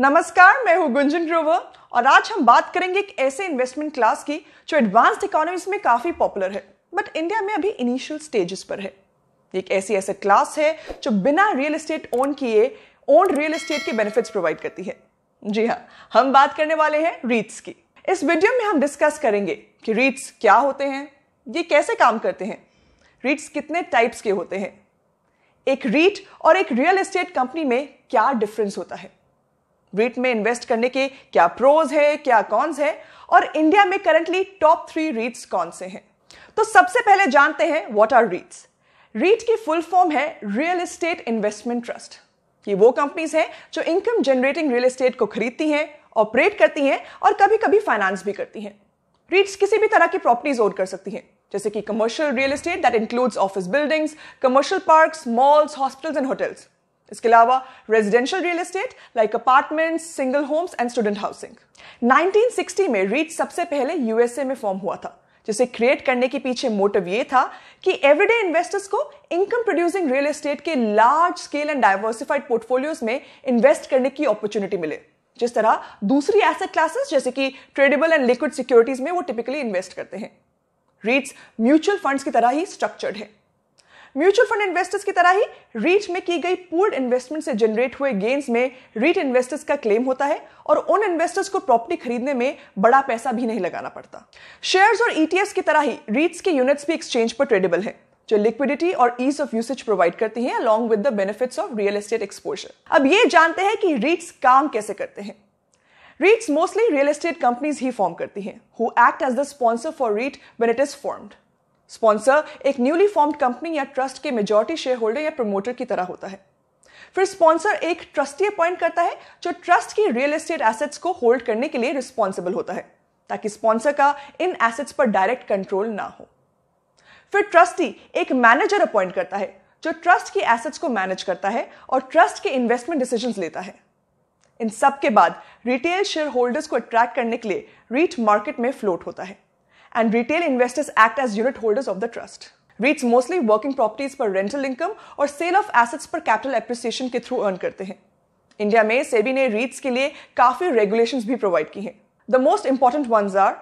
नमस्कार मैं हूं गुंजन ग्रोवर और आज हम बात करेंगे एक ऐसे इन्वेस्टमेंट क्लास की जो एडवांस्ड इकोनॉमीज में काफी पॉपुलर है बट इंडिया में अभी इनिशियल स्टेजेस पर है एक ऐसी ऐसे क्लास है जो बिना रियल एस्टेट ओन किए ओन रियल एस्टेट के बेनिफिट्स प्रोवाइड करती है जी हाँ हम बात करने वाले हैं रीट्स की इस वीडियो में हम डिस्कस करेंगे कि रीट्स क्या होते हैं ये कैसे काम करते हैं रीट्स कितने टाइप्स के होते हैं एक रीट और एक रियल एस्टेट कंपनी में क्या डिफरेंस होता है रीट में इन्वेस्ट करने के क्या प्रोज है क्या कॉन्स है और इंडिया में करंटली टॉप थ्री रीट्स कौन से हैं तो सबसे पहले जानते हैं वॉट आर रीट्स रीट की फुल फॉर्म है रियल एस्टेट इन्वेस्टमेंट ट्रस्ट ये वो कंपनीज हैं जो इनकम जनरेटिंग रियल एस्टेट को खरीदती हैं ऑपरेट करती हैं और कभी कभी फाइनेंस भी करती हैं रीट्स किसी भी तरह की प्रॉपर्टीज ओन कर सकती हैं जैसे कि commercial real estate that includes office buildings commercial parks malls hospitals and hotels इसके अलावा residential real estate like apartments single homes and student housing 1960 में रीट सबसे पहले यूएसए में फॉर्म हुआ था जिसे क्रिएट करने के पीछे मोटिव ये था कि एवरीडे इन्वेस्टर्स को इनकम प्रोड्यूसिंग रियल एस्टेट के large scale and diversified portfolios में इन्वेस्ट करने की अपॉर्चुनिटी मिले जिस तरह दूसरी एसेट क्लासेस जैसे कि ट्रेडेबल एंड लिक्विड सिक्योरिटीज में वो टिपिकली इन्वेस्ट करते हैं रीट्स म्यूचुअल फंड्स की तरह ही स्ट्रक्चर्ड है म्यूचुअल फंड इन्वेस्टर्स की तरह ही रीट में की गई पूर्ड इन्वेस्टमेंट से जनरेट हुए गेन्स में रीट इन्वेस्टर्स का क्लेम होता है और उन इन्वेस्टर्स को प्रॉपर्टी खरीदने में बड़ा पैसा भी नहीं लगाना पड़ता शेयर्स और ईटीएफ e की तरह ही रीट्स के यूनिट्स भी एक्सचेंज पर ट्रेडेबल है जो लिक्विडिटी और ईज ऑफ यूसेज प्रोवाइड करती है along with the benefits of real estate exposure अब ये जानते हैं कि रीट्स काम कैसे करते हैं REITs mostly real estate companies ही फॉर्म करती हैं who act as the sponsor for REIT when it is formed sponsor एक न्यूली फॉर्म्ड कंपनी या ट्रस्ट के मेजोरिटी शेयर होल्डर या प्रमोटर की तरह होता है फिर स्पॉन्सर एक ट्रस्टी अपॉइंट करता है जो ट्रस्ट की रियल एस्टेट एसेट्स को होल्ड करने के लिए रिस्पॉन्सिबल होता है ताकि स्पॉन्सर का इन एसेट्स पर डायरेक्ट कंट्रोल ना हो फिर ट्रस्टी एक मैनेजर अपॉइंट करता है जो ट्रस्ट की एसेट्स को मैनेज करता है और ट्रस्ट के इन्वेस्टमेंट डिसीजन लेता है इन सब के बाद रिटेल शेयर होल्डर्स को अट्रैक्ट करने के लिए रीट मार्केट में फ्लोट होता है and retail investors act as unit holders of the trust. REITs mostly working properties पर रेंटल इनकम और सेल ऑफ एसेट्स पर कैपिटल एप्रिसिएशन के थ्रू अर्न करते हैं इंडिया में सेबी ने रीट्स के लिए काफी रेगुलेशंस भी प्रोवाइड की हैं the most important ones are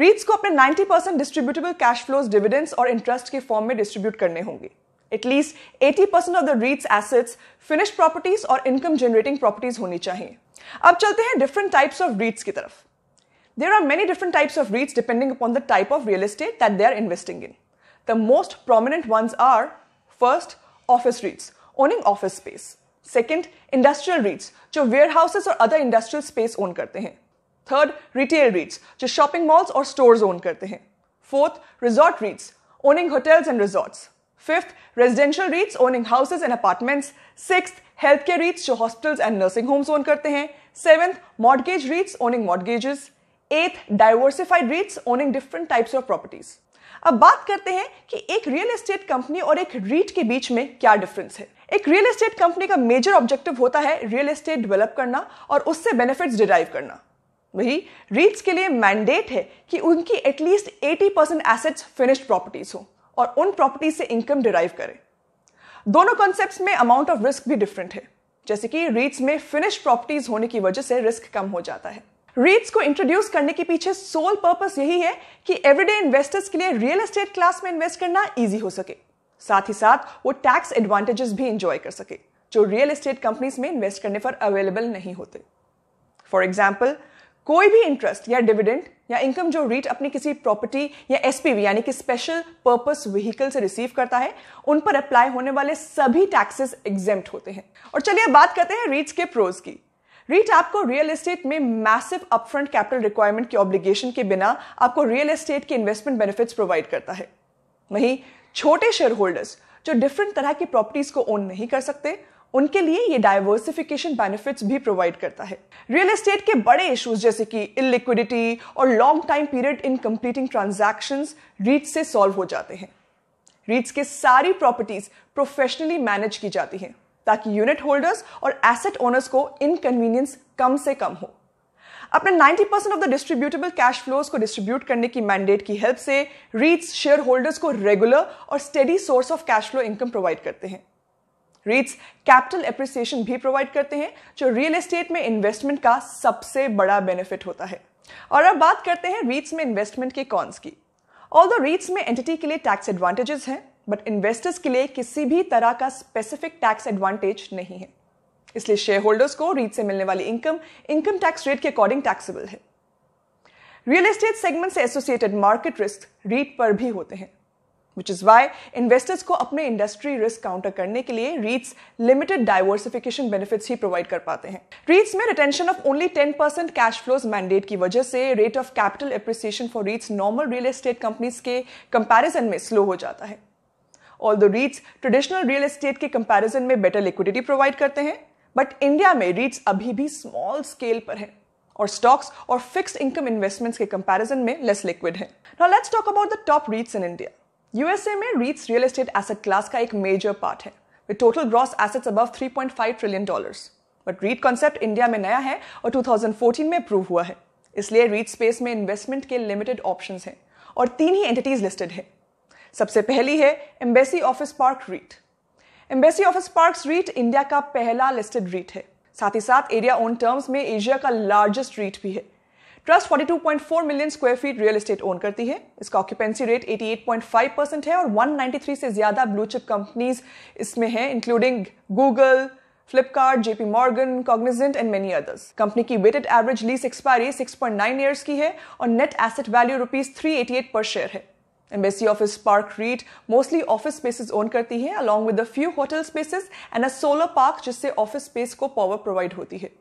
REITs को अपने 90% percent distributable cash flows dividends और इंटरेस्ट के फॉर्म में डिस्ट्रीब्यूट करने होंगे at least 80% percent of the REITs assets finished properties और इनकम जनरेटिंग प्रॉपर्टीज होनी चाहिए अब चलते हैं डिफरेंट टाइप्स ऑफ रीट्स की तरफ There are many different types of REITs depending upon the type of real estate that they are investing in. The most prominent ones are first, office REITs, owning office space. Second, industrial REITs, जो warehouses or other industrial space own करते हैं. Third, retail REITs, जो shopping malls or stores own करते हैं. Fourth, resort REITs, owning hotels and resorts. Fifth, residential REITs owning houses and apartments. Sixth, healthcare REITs जो hospitals and nursing homes own करते हैं. Seventh, mortgage REITs owning mortgages. Eighth diversified REITs owning different types of properties अब बात करते हैं कि एक real estate company और एक रीट के बीच में क्या डिफरेंस है एक रियल एस्टेट कंपनी का मेजर ऑब्जेक्टिव होता है रियल एस्टेट डेवलप करना और उससे बेनिफिट्स डिराइव करना वही रीट्स के लिए मैंडेट है कि उनकी at least 80 percent assets finished properties हो और उन प्रॉपर्टीज से इनकम डिराइव करें दोनों कॉन्सेप्ट में अमाउंट ऑफ रिस्क भी डिफरेंट है जैसे कि रीट्स में फिनिश प्रॉपर्टीज होने की वजह से रिस्क कम हो जाता है रेट्स को इंट्रोड्यूस करने के पीछे सोल पर्पस यही है कि एवरीडे इन्वेस्टर्स के लिए रियल एस्टेट क्लास में इन्वेस्ट करना ईजी हो सके साथ ही साथ वो टैक्स एडवांटेजेस भी इंजॉय कर सके जो रियल एस्टेट कंपनीज में इन्वेस्ट करने पर अवेलेबल नहीं होते फॉर एग्जाम्पल कोई भी इंटरेस्ट या डिविडेंड या इनकम जो रीट अपनी किसी प्रॉपर्टी या एसपीवी यानी कि स्पेशल पर्पस व्हीकल से रिसीव करता है उन पर अप्लाई होने वाले सभी टैक्सेस एग्जेम्प्ट होते हैं और चलिए बात करते हैं रीट्स के प्रोज की रीट आपको रियल एस्टेट में मैसिव अपफ्रंट कैपिटल रिक्वायरमेंट की ऑब्लिगेशन के बिना आपको रियल एस्टेट के इन्वेस्टमेंट बेनिफिट्स प्रोवाइड करता है वहीं छोटे शेयर होल्डर्स जो डिफरेंट तरह की प्रॉपर्टीज को ओन नहीं कर सकते उनके लिए ये डाइवर्सिफिकेशन बेनिफिट्स भी प्रोवाइड करता है रियल एस्टेट के बड़े इश्यूज जैसे कि इलिक्विडिटी और long time period in completing transaction REIT से सॉल्व हो जाते हैं रीट्स के सारी प्रॉपर्टीज प्रोफेशनली मैनेज की जाती हैं ताकि यूनिट होल्डर्स और एसेट ओनर्स को इनकन्वीनियंस कम से कम हो अपने 90 percent of the distributable cash flows को डिस्ट्रीब्यूट करने की मैंडेट की हेल्प से रीट्स शेयर होल्डर्स को रेगुलर और steady source of cash flow income provide करते हैं रीट्स कैपिटल एप्रिसिएशन भी प्रोवाइड करते हैं जो रियल एस्टेट में इन्वेस्टमेंट का सबसे बड़ा बेनिफिट होता है और अब बात करते हैं रीट्स में इन्वेस्टमेंट के कॉन्स की ऑल द रीट्स में एंटिटी के लिए टैक्स एडवांटेजेस हैं बट इन्वेस्टर्स के लिए किसी भी तरह का स्पेसिफिक टैक्स एडवांटेज नहीं है इसलिए शेयर होल्डर्स को रीट से मिलने वाली इनकम इनकम टैक्स रेट के अकॉर्डिंग टैक्सेबल है रियल एस्टेट सेगमेंट से एसोसिएटेड मार्केट रिस्क रीट पर भी होते हैं विच इज वाई इन्वेस्टर्स को अपने इंडस्ट्री रिस्क काउंटर करने के लिए रीट्स लिमिटेड डाइवर्सिफिकेशन बेनिफिट्स ही प्रोवाइड कर पाते हैं रीट्स में retention of only ten percent cash flows mandate की वजह से rate of capital appreciation for REITs normal real estate companies के कंपेरिजन में स्लो हो जाता है all the REITs traditional real estate के कंपैरिजन में बेटर लिक्विडिटी प्रोवाइड करते हैं बट इंडिया में रीट्स अभी भी स्मॉल स्केल पर है और स्टॉक्स और फिक्स इनकम इन्वेस्टमेंट्स के कंपैरिजन में लेस लिक्विड है now let's talk about the top REITs in India USA में REITs real estate asset class का एक मेजर पार्ट है with total gross assets above 3.5 trillion dollars but REIT concept India में नया है और 2014 में अप्रूव हुआ है इसलिए रीट स्पेस में इन्वेस्टमेंट के लिमिटेड ऑप्शंस हैं और तीन ही एंटिटीज लिस्टेड है सबसे पहली है Embassy Office Park REIT Embassy Office Park REIT India का पहला लिस्टेड रीट है साथ ही साथ एरिया ओन टर्म्स में एशिया का लार्जेस्ट रीट भी है trust 42.4 million square feet real estate own करती है इसका ऑक्यूपेंसी रेट 88.5 परसेंट है और 193 से ज्यादा ब्लू चिप कंपनीज इसमें हैं including Google Flipkart JP Morgan Cognizant and many others company की weighted average lease expiry 6.9 years की है और नेट एसेट वैल्यू रुपीज 388 पर शेयर है embassy office park reit mostly office spaces own karti hai along with a few hotel spaces and a solar park jisse office space ko power provide hoti hai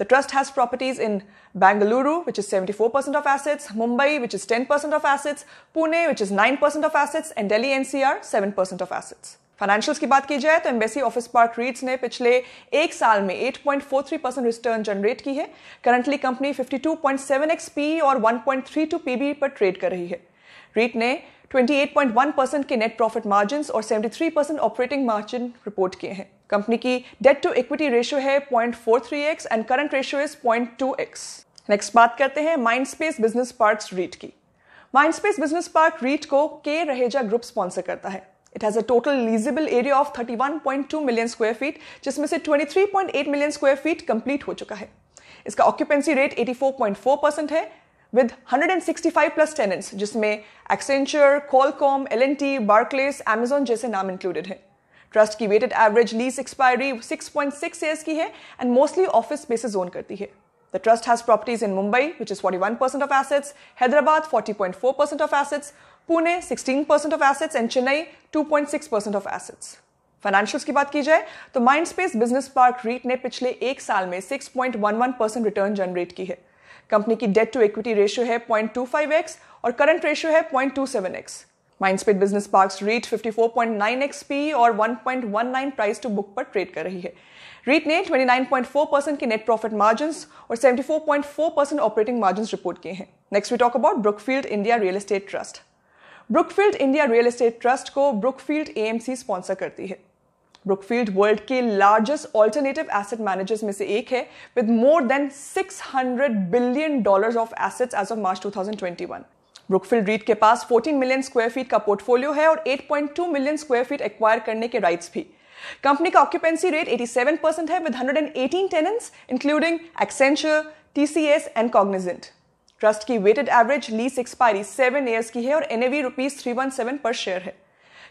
The trust has properties in Bangalore, which is 74% of assets, Mumbai, which is 10% of assets, Pune, which is 9% of assets, and Delhi NCR, 7% of assets. Financials की बात की जाए तो embassy Office park रीट्स ने पिछले एक साल में 8.43 परसेंट रिटर्न जनरेट की है करंटली कंपनी 52.7 टू पॉइंट और 1.32 पीबी पर ट्रेड कर रही है रीट ने 28.1 परसेंट के नेट प्रॉफिट मार्जिन और 73 परसेंट ऑपरेटिंग मार्जिन रिपोर्ट किए हैं कंपनी की डेट टू इक्विटी रेशियो है 0.43x and current ratio is 0.2x next बात करते हैं Mindspace Business Park REIT की Mindspace Business Park REIT को के रहेजा ग्रुप स्पॉन्सर करता है It has a total leasable area of 31.2 million square feet, जिसमें से 23.8 million square feet complete हो चुका है इसका ऑक्यूपेंसी रेट 84.4 है विद 165 प्लस टेनेंट्स जिसमें Accenture Qualcomm L N T Barclays Amazon जैसे नाम इंक्लूडेड है ट्रस्ट की weighted average lease expiry six point six years की है and mostly office spaces own करती है the trust has properties in Mumbai which is forty one percent of assets Hyderabad forty point four percent of assets Pune sixteen percent of assets and Chennai two point six percent of assets financials की बात की जाए तो Mindspace Business Park REIT ने पिछले एक साल में six point one one percent return generate की है कंपनी की डेट टू इक्विटी रेशियो है एक्स और करंट रेशियो है mind Mindspace Business Parks REIT x P और 1.19 प्राइस टू बुक पर ट्रेड कर रही है रीट ने 29.4 परसेंट की नेट प्रॉफिट मार्जिन और 74.4 परसेंट ऑपरेटिंग मार्जिन रिपोर्ट किए हैं next we talk about Brookfield India Real Estate Trust Brookfield India Real Estate Trust को ब्रुकफील्ड एएमसी स्पॉन्सर करती है ब्रुकफील्ड वर्ल्ड के लार्जेस्ट ऑल्टरनेटिव एसेट मैनेजर्स में से एक है with more than 600 billion dollars of assets as of March 2021 Brookfield REIT के पास 14 मिलियन स्क्वायर फीट का पोर्टफोलियो है और 8.2 मिलियन स्क्वायर फीट एक्वायर करने के राइट्स भी कंपनी का ऑक्यूपेंसी रेट 87 परसेंट है with 118 tenants including Accenture TCS and Cognizant trust की weighted average lease expiry seven years की है और NAV rupees three one seven per share है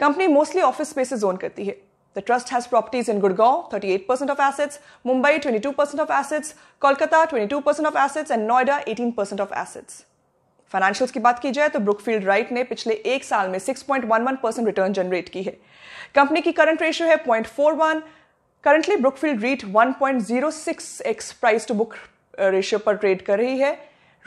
company mostly office spaces own करती है The trust has properties in Gurgaon, 38% of assets, Mumbai, 22% of assets, Kolkata, 22% of assets and Noida, 18% of assets. Financials की बात की जाए तो Brookfield right ने पिछले एक साल में 6.11 परसेंट रिटर्न जनरेट की है कंपनी की करंट रेशियो है 0.41 currently Brookfield REIT 1.06x price to book ratio पर ट्रेड कर रही है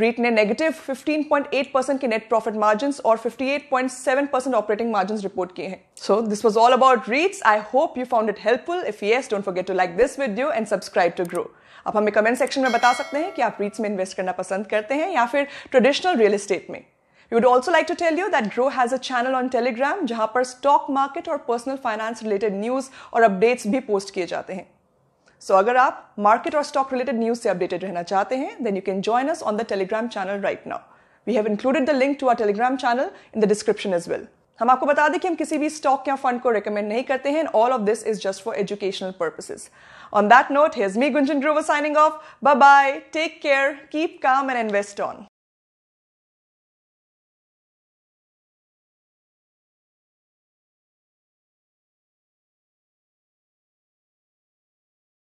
रेट ने नेगेटिव 15.8 परसेंट के नेट प्रॉफिट मार्जिन और 58.7 परसेंट ऑपरेटिंग मार्जिन रिपोर्ट किए हैं so this was all about REITs I hope you found it helpful if yes don't forget to like this video and subscribe to Groww आप हमें comment section में बता सकते हैं कि आप रीट्स में इन्वेस्ट करना पसंद करते हैं या फिर ट्रेडिशनल रियल इस्टेट में We would also like to tell you that Grow has a channel on Telegram जहां पर स्टॉक मार्केट और पर्सनल फाइनेंस रिलेटेड न्यूज और अपडेट्स भी पोस्ट किए जाते हैं सो अगर आप मार्केट और स्टॉक रिलेटेड न्यूज से अपडेटेड रहना चाहते हैं then you can join us on the Telegram channel right now we have included the link to our Telegram channel in the description as well हम आपको बता दें कि हम किसी भी स्टॉक या फंड को रिकमेंड नहीं करते हैं all of this is just for educational purposes on that note here's me Gunjan Grover signing off bye bye take care keep calm and invest on